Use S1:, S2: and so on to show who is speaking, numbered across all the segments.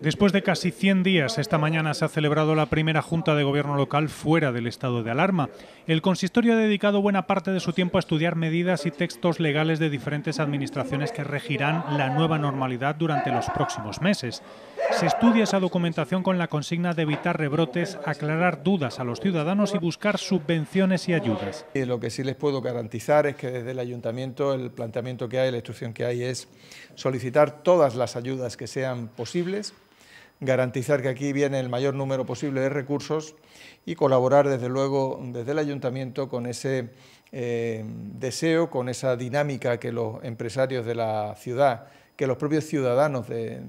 S1: Después de casi 100 días, esta mañana se ha celebrado la primera junta de gobierno local fuera del estado de alarma. El consistorio ha dedicado buena parte de su tiempo a estudiar medidas y textos legales de diferentes administraciones que regirán la nueva normalidad durante los próximos meses. Se estudia esa documentación con la consigna de evitar rebrotes, aclarar dudas a los
S2: ciudadanos y buscar subvenciones y ayudas. lo que sí les puedo garantizar es que desde el ayuntamiento el planteamiento que hay, la instrucción que hay es solicitar todas las ayudas que sean posibles garantizar que aquí viene el mayor número posible de recursos y colaborar desde luego desde el ayuntamiento con ese eh, deseo, con esa dinámica que los empresarios de la ciudad, que los propios ciudadanos de,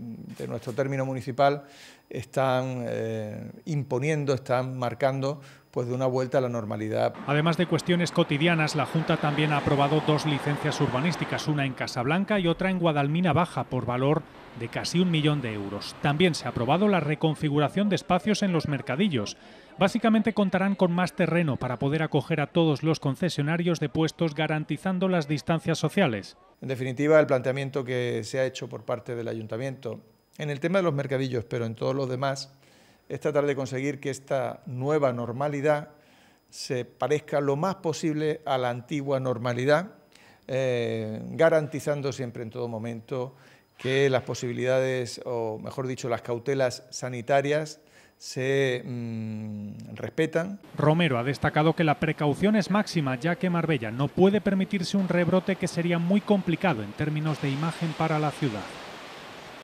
S2: nuestro término municipal están eh, imponiendo, están marcando pues de una vuelta a la normalidad.
S1: Además de cuestiones cotidianas, la Junta también ha aprobado dos licencias urbanísticas, una en Casablanca y otra en Guadalmina Baja, por valor de casi un millón de euros. También se ha aprobado la reconfiguración de espacios en los mercadillos. Básicamente contarán con más terreno para poder acoger a todos los concesionarios de puestos garantizando las distancias sociales.
S2: En definitiva, el planteamiento que se ha hecho por parte del ayuntamiento en el tema de los mercadillos, pero en todos los demás, es tratar de conseguir que esta nueva normalidad se parezca lo más posible a la antigua normalidad, eh, garantizando siempre en todo momento que las posibilidades, o mejor dicho, las cautelas sanitarias, se mm, respetan.
S1: Romero ha destacado que la precaución es máxima, ya que Marbella no puede permitirse un rebrote que sería muy complicado en términos de imagen para la ciudad.